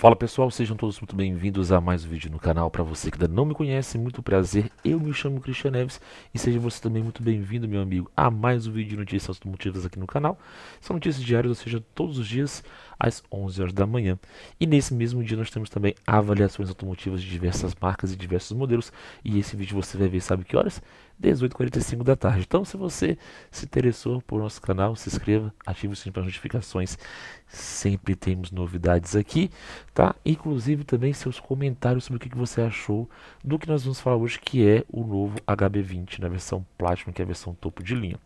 Fala pessoal, sejam todos muito bem-vindos a mais um vídeo no canal. Para você que ainda não me conhece, muito prazer. Eu me chamo Cristian Neves e seja você também muito bem-vindo, meu amigo, a mais um vídeo de notícias automotivas aqui no canal. São notícias diárias, ou seja, todos os dias às 11 horas da manhã. E nesse mesmo dia nós temos também avaliações automotivas de diversas marcas e diversos modelos. E esse vídeo você vai ver, sabe que horas? 18h45 da tarde. Então, se você se interessou por nosso canal, se inscreva, ative o sininho para as notificações. Sempre temos novidades aqui, tá? Inclusive também seus comentários sobre o que você achou do que nós vamos falar hoje, que é o novo HB20 na né? versão Platinum, que é a versão topo de linha.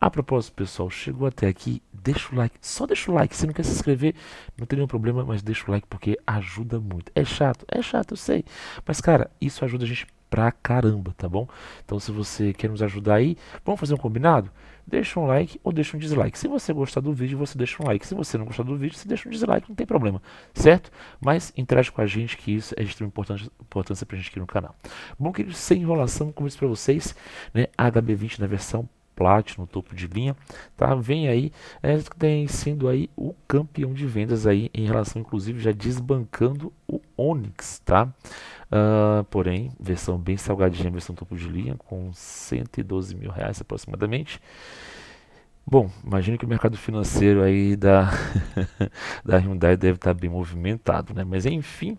A propósito, pessoal, chegou até aqui, deixa o like, só deixa o like. Se não quer se inscrever, não tem nenhum problema, mas deixa o like porque ajuda muito. É chato, é chato, eu sei. Mas, cara, isso ajuda a gente pra caramba, tá bom? Então, se você quer nos ajudar aí, vamos fazer um combinado? Deixa um like ou deixa um dislike. Se você gostar do vídeo, você deixa um like. Se você não gostar do vídeo, você deixa um dislike, não tem problema, certo? Mas interage com a gente, que isso é de extrema importância, importância pra gente aqui no canal. Bom, queridos, sem enrolação, como eu disse pra vocês, né, HB20 na versão Platinum, topo de linha, tá? Vem aí, é, tem sendo aí o campeão de vendas aí em relação, inclusive, já desbancando o Onix, tá? Uh, porém, versão bem salgadinha, versão topo de linha, com 112 mil reais aproximadamente. Bom, imagino que o mercado financeiro aí da, da Hyundai deve estar tá bem movimentado, né? Mas enfim,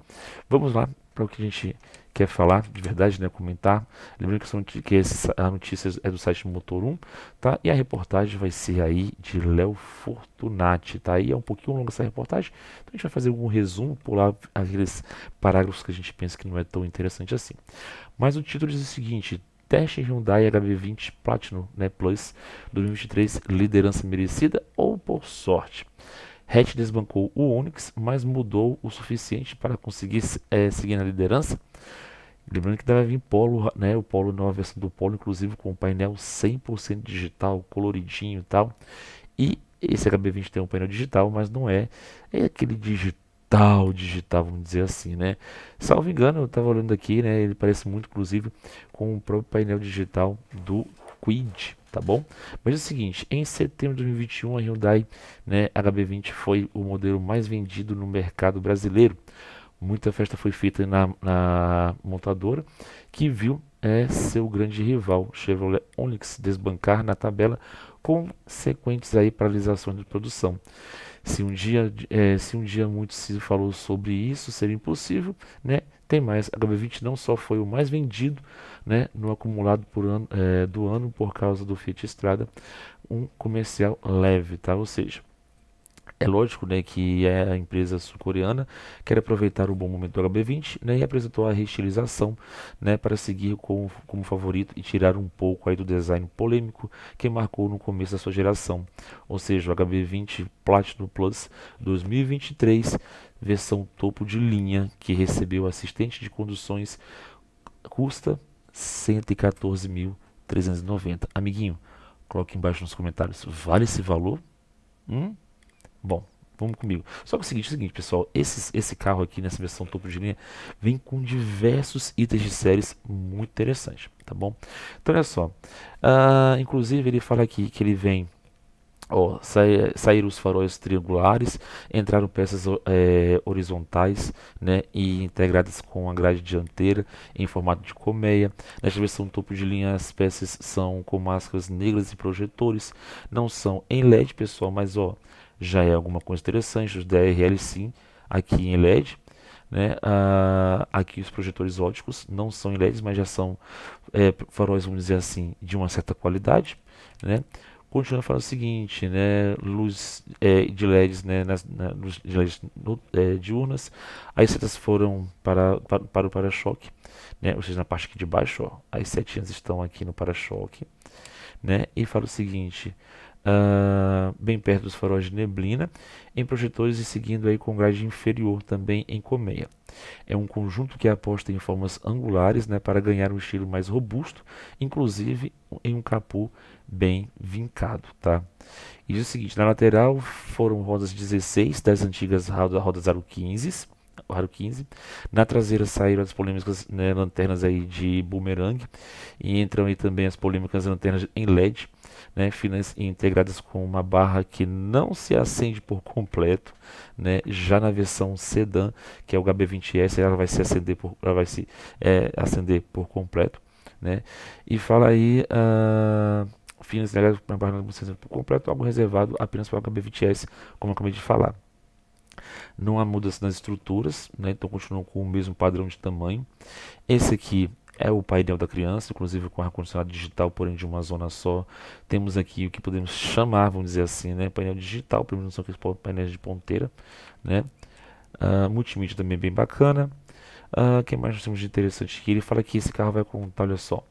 vamos lá para o que a gente quer falar de verdade, né, comentar. Lembrando que, que essa, a notícia é do site Motor 1, tá? E a reportagem vai ser aí de Léo Fortunati, tá? E é um pouquinho longa essa reportagem, então a gente vai fazer um resumo, pular aqueles parágrafos que a gente pensa que não é tão interessante assim. Mas o título diz o seguinte: teste Hyundai HB20 Platinum né, Plus 2023, liderança merecida ou por sorte? Hatch desbancou o Onix, mas mudou o suficiente para conseguir é, seguir na liderança. Lembrando que deve vir Polo, né? O Polo, nova versão do Polo, inclusive com um painel 100% digital, coloridinho e tal. E esse HB20 tem um painel digital, mas não é, é aquele digital, digital, vamos dizer assim, né? Salvo engano, eu estava olhando aqui, né? Ele parece muito, inclusive, com o próprio painel digital do Quid tá bom? Mas é o seguinte, em setembro de 2021 a Hyundai né, HB20 foi o modelo mais vendido no mercado brasileiro. Muita festa foi feita na, na montadora, que viu é, seu grande rival Chevrolet Onix desbancar na tabela, consequentes aí paralisações de produção. Se um dia, é, se um dia muito se falou sobre isso, seria impossível, né? Tem mais, a HB20 não só foi o mais vendido né, no acumulado por ano, é, do ano por causa do Fiat Strada, um comercial leve, tá? Ou seja, é lógico né, que é a empresa sul-coreana quer aproveitar o bom momento do HB20 né, e apresentou a reestilização né, para seguir como, como favorito e tirar um pouco aí do design polêmico que marcou no começo da sua geração. Ou seja, o HB20 Platinum Plus 2023, versão topo de linha, que recebeu assistente de conduções, custa 114.390. Amiguinho, coloque embaixo nos comentários, vale esse valor? Hum? Bom, vamos comigo. Só que é o seguinte, é o seguinte pessoal, esse, esse carro aqui nessa versão topo de linha vem com diversos itens de séries muito interessantes, tá bom? Então olha só, uh, inclusive ele fala aqui que ele vem ó, sair, saíram os faróis triangulares, entraram peças é, horizontais né, e integradas com a grade dianteira em formato de colmeia. nessa versão topo de linha, as peças são com máscaras negras e projetores. Não são em LED, pessoal, mas ó, já é alguma coisa interessante, os DRL sim, aqui em LED. Né? Ah, aqui os projetores óticos não são em LEDs, mas já são é, faróis, vamos dizer assim, de uma certa qualidade. Né? Continuando falando o seguinte, né? luz é, de LEDs, né? Nas, na, luz de LEDs no, é, diurnas, as setas foram para, para, para o para-choque, né? ou seja, na parte aqui de baixo, ó, as setinhas estão aqui no para-choque. Né? E fala o seguinte, uh, bem perto dos faróis de neblina, em projetores e seguindo aí com grade inferior também em colmeia. É um conjunto que aposta em formas angulares né, para ganhar um estilo mais robusto, inclusive em um capô bem vincado. Tá? E o seguinte, na lateral foram rodas 16 das antigas rodas aro 15, Aro 15. Na traseira saíram as polêmicas né, lanternas aí de boomerang e entram aí também as polêmicas lanternas em LED né, finas integradas com uma barra que não se acende por completo, né, já na versão sedã, que é o HB20S, ela vai se acender por, ela vai se, é, acender por completo, né, e fala aí... Uh, finas integradas com uma barra não se acende por completo, algo reservado apenas para o HB20S, como eu acabei de falar. Não há mudança nas estruturas, né? então continuam com o mesmo padrão de tamanho. Esse aqui é o painel da criança, inclusive com ar-condicionado digital, porém de uma zona só. Temos aqui o que podemos chamar, vamos dizer assim, né? painel digital, pelo menos são aqueles painéis de ponteira. Né? Uh, multimídia também é bem bacana. Ah, o uh, que mais nós temos de interessante aqui? Ele fala que esse carro vai contar, tá, olha só.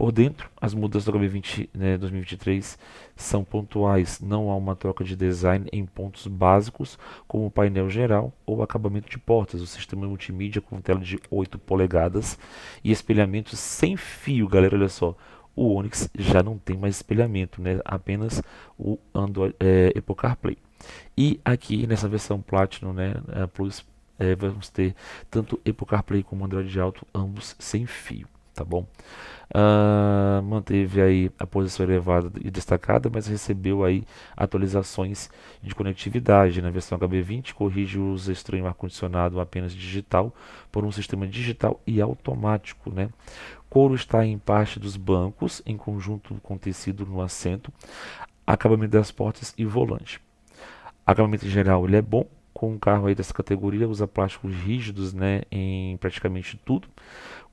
Por dentro, as mudanças do hb 20 né, 2023 são pontuais, não há uma troca de design em pontos básicos, como o painel geral ou acabamento de portas, o sistema multimídia com tela de 8 polegadas e espelhamento sem fio, galera, olha só. O Onix já não tem mais espelhamento, né? apenas o Android é, Apple CarPlay. E aqui nessa versão Platinum né, Plus, é, vamos ter tanto Apple CarPlay como Android Auto, ambos sem fio tá bom? Uh, manteve aí a posição elevada e destacada, mas recebeu aí atualizações de conectividade. Na né? versão HB20 corrige o uso estranho ar-condicionado apenas digital por um sistema digital e automático, né? Couro está em parte dos bancos, em conjunto com tecido no assento, acabamento das portas e volante. Acabamento em geral ele é bom, com um carro aí dessa categoria usa plásticos rígidos né, em praticamente tudo,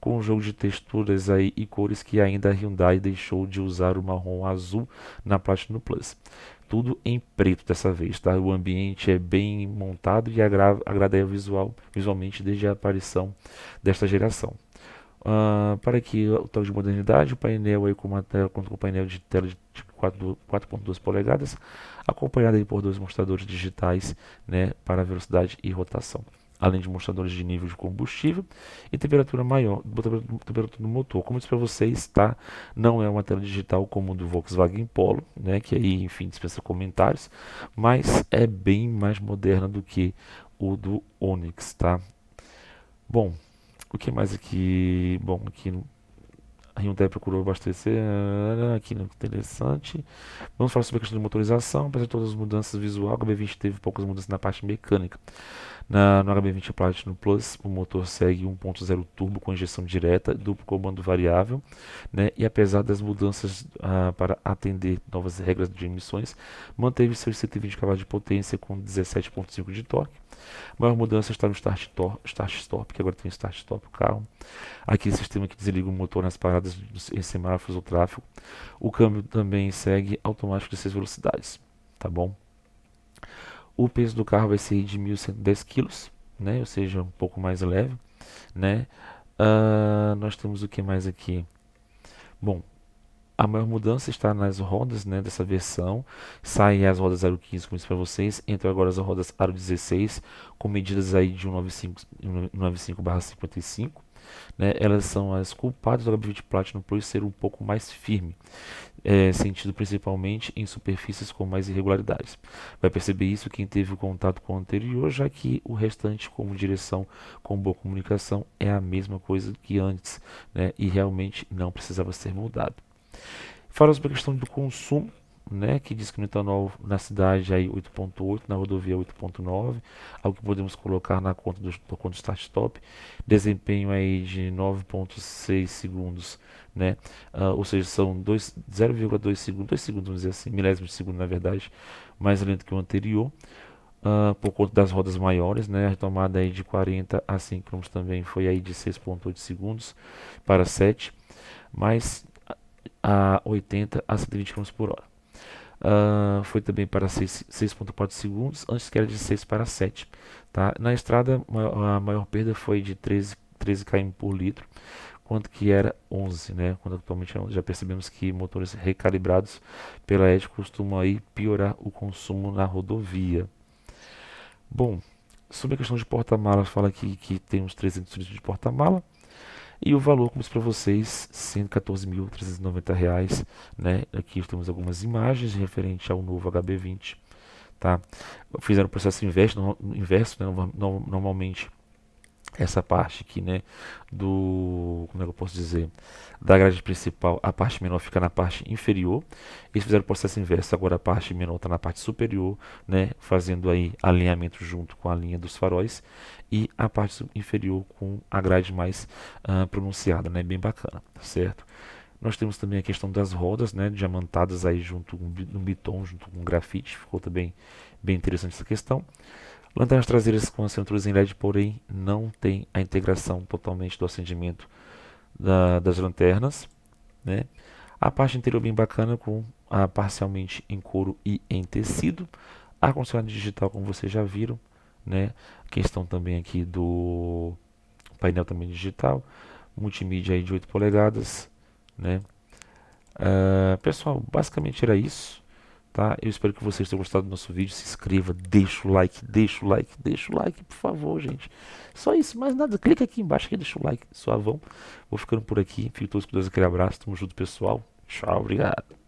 com um jogo de texturas aí e cores que ainda a Hyundai deixou de usar o marrom azul na Platinum Plus. Tudo em preto dessa vez, tá? O ambiente é bem montado e agra agrada visual, visualmente desde a aparição desta geração. Uh, para que o toque de modernidade, o painel aí com, uma tela, com um painel de tela de 4.2 polegadas, acompanhado por dois mostradores digitais né, para velocidade e rotação além de mostradores de nível de combustível e temperatura maior, temperatura do motor. Como eu disse para vocês, tá? Não é uma tela digital como do Volkswagen Polo, né? Que aí, enfim, dispensa comentários, mas é bem mais moderna do que o do Onix, tá? Bom, o que é mais aqui? Bom, aqui a Hyundai procurou abastecer, né, né, né, aqui não interessante. Vamos falar sobre a questão de motorização, apesar de todas as mudanças visual, o B20 teve poucas mudanças na parte mecânica. Na, no HB20 Platinum Plus, o motor segue 1.0 turbo com injeção direta, duplo comando variável, né? e apesar das mudanças ah, para atender novas regras de emissões, manteve seus 120 cavalos de potência com 17.5 de torque. A maior mudança está no start-stop, start que agora tem start-stop o carro. Aqui o sistema que desliga o motor nas paradas em semáforos ou tráfego. O câmbio também segue automático de 6 velocidades, tá bom? O peso do carro vai ser de 1.110 kg, né? Ou seja, um pouco mais leve, né? Uh, nós temos o que mais aqui? Bom, a maior mudança está nas rodas né, dessa versão. Saem as rodas aro 15, como disse para vocês. Entram agora as rodas aro 16, com medidas aí de 195/55 né, elas são as culpadas do de Platinum Plus ser um pouco mais firme, é, sentido principalmente em superfícies com mais irregularidades. Vai perceber isso quem teve o contato com o anterior, já que o restante, como direção com boa comunicação, é a mesma coisa que antes né, e realmente não precisava ser mudado. Fala sobre a questão do consumo, né, que diz que no etanol na cidade aí 8.8, na rodovia 8.9, algo que podemos colocar na conta do, do conta start top, desempenho aí de 9.6 segundos, né, uh, ou seja, são 0,2 segundos, 2 segundos, vamos dizer assim, milésimos de segundo na verdade, mais lento que o anterior, uh, por conta das rodas maiores, né, a retomada aí de 40 a 5 km também foi aí de 6.8 segundos para 7, mas a 80 a 120 km por hora. Uh, foi também para 6.4 segundos, antes que era de 6 para 7. Tá? Na estrada, a maior perda foi de 13, 13 km por litro, quanto que era 11, né? Quando atualmente é já percebemos que motores recalibrados pela ET costumam aí piorar o consumo na rodovia. Bom, sobre a questão de porta-malas, fala aqui que tem uns 300 litros de porta-mala. E o valor, como disse para vocês, R$ 114.390, né? Aqui temos algumas imagens referente ao novo HB20, tá? Fizeram o processo inverso, inverso né? normalmente essa parte aqui, né, do, como é que eu posso dizer, da grade principal, a parte menor fica na parte inferior, eles fizeram o processo inverso, agora a parte menor está na parte superior, né, fazendo aí alinhamento junto com a linha dos faróis, e a parte inferior com a grade mais uh, pronunciada, né, bem bacana, tá certo? Nós temos também a questão das rodas, né, diamantadas aí junto com um bitom, junto com um grafite, ficou também bem interessante essa questão. Lanternas traseiras com assenturas em LED, porém, não tem a integração totalmente do acendimento da, das lanternas. Né? A parte interior bem bacana, com a parcialmente em couro e em tecido. Ar-condicionado digital, como vocês já viram. Né? A questão também aqui do painel também digital. Multimídia aí de 8 polegadas. Né? Ah, pessoal, basicamente era isso. Tá? Eu espero que vocês tenham gostado do nosso vídeo. Se inscreva, deixa o like, deixa o like, deixa o like, por favor, gente. Só isso, mais nada. Clica aqui embaixo e deixa o like, suavão. Vou ficando por aqui. Fico todos com Deus, aquele abraço. Tamo junto, pessoal. Tchau, obrigado.